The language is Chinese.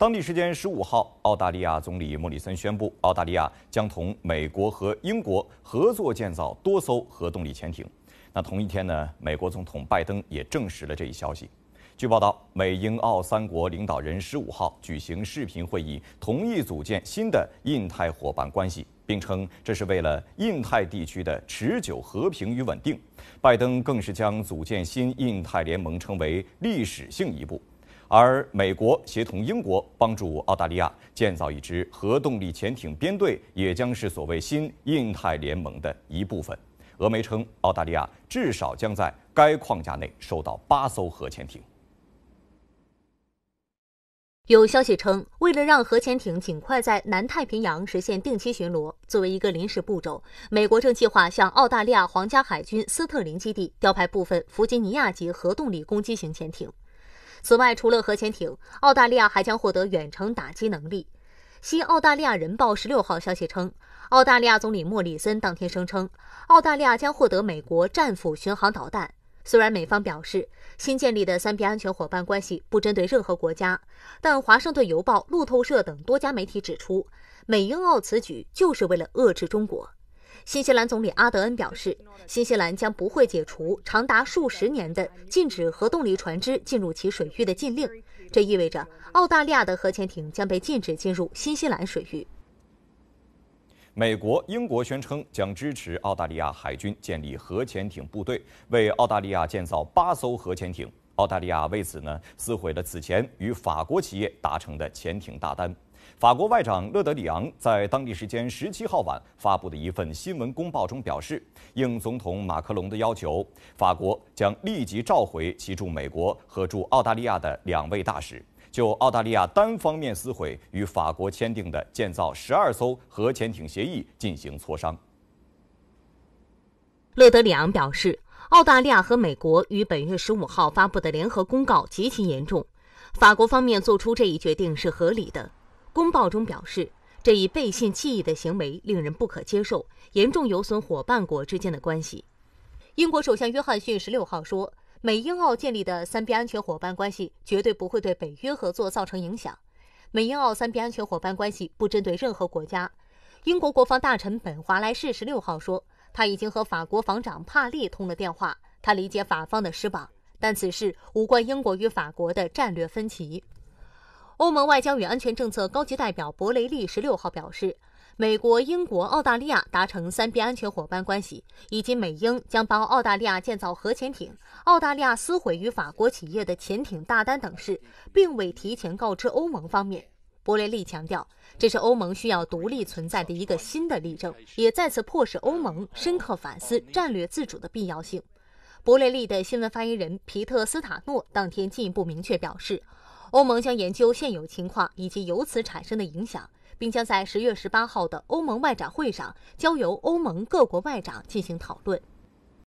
当地时间十五号，澳大利亚总理莫里森宣布，澳大利亚将同美国和英国合作建造多艘核动力潜艇。那同一天呢，美国总统拜登也证实了这一消息。据报道，美英澳三国领导人十五号举行视频会议，同意组建新的印太伙伴关系，并称这是为了印太地区的持久和平与稳定。拜登更是将组建新印太联盟称为历史性一步。而美国协同英国帮助澳大利亚建造一支核动力潜艇编队，也将是所谓新印太联盟的一部分。俄媒称，澳大利亚至少将在该框架内收到八艘核潜艇。有消息称，为了让核潜艇尽快在南太平洋实现定期巡逻，作为一个临时步骤，美国正计划向澳大利亚皇家海军斯特林基地调派部分弗吉尼亚级核动力攻击型潜艇。此外，除了核潜艇，澳大利亚还将获得远程打击能力。《西澳大利亚人报》十六号消息称，澳大利亚总理莫里森当天声称，澳大利亚将获得美国战斧巡航导弹。虽然美方表示新建立的三边安全伙伴关系不针对任何国家，但《华盛顿邮报》、路透社等多家媒体指出，美英澳此举就是为了遏制中国。新西兰总理阿德恩表示，新西兰将不会解除长达数十年的禁止核动力船只进入其水域的禁令，这意味着澳大利亚的核潜艇将被禁止进入新西兰水域。美国、英国宣称将支持澳大利亚海军建立核潜艇部队，为澳大利亚建造八艘核潜艇。澳大利亚为此呢撕毁了此前与法国企业达成的潜艇大单。法国外长勒德里昂在当地时间十七号晚发布的一份新闻公报中表示，应总统马克龙的要求，法国将立即召回其驻美国和驻澳大利亚的两位大使，就澳大利亚单方面撕毁与法国签订的建造十二艘核潜艇协议进行磋商。勒德里昂表示。澳大利亚和美国于本月十五号发布的联合公告极其严重，法国方面做出这一决定是合理的。公报中表示，这一背信弃义的行为令人不可接受，严重有损伙伴国之间的关系。英国首相约翰逊十六号说，美英澳建立的三边安全伙伴关系绝对不会对北约合作造成影响。美英澳三边安全伙伴关系不针对任何国家。英国国防大臣本·华莱士十六号说。他已经和法国防长帕利通了电话，他理解法方的失望，但此事无关英国与法国的战略分歧。欧盟外交与安全政策高级代表博雷利十六号表示，美国、英国、澳大利亚达成三边安全伙伴关系，以及美英将帮澳大利亚建造核潜艇、澳大利亚撕毁与法国企业的潜艇大单等事，并未提前告知欧盟方面。博雷利强调，这是欧盟需要独立存在的一个新的例证，也再次迫使欧盟深刻反思战略自主的必要性。博雷利的新闻发言人皮特斯塔诺当天进一步明确表示，欧盟将研究现有情况以及由此产生的影响，并将在十月十八号的欧盟外长会上交由欧盟各国外长进行讨论。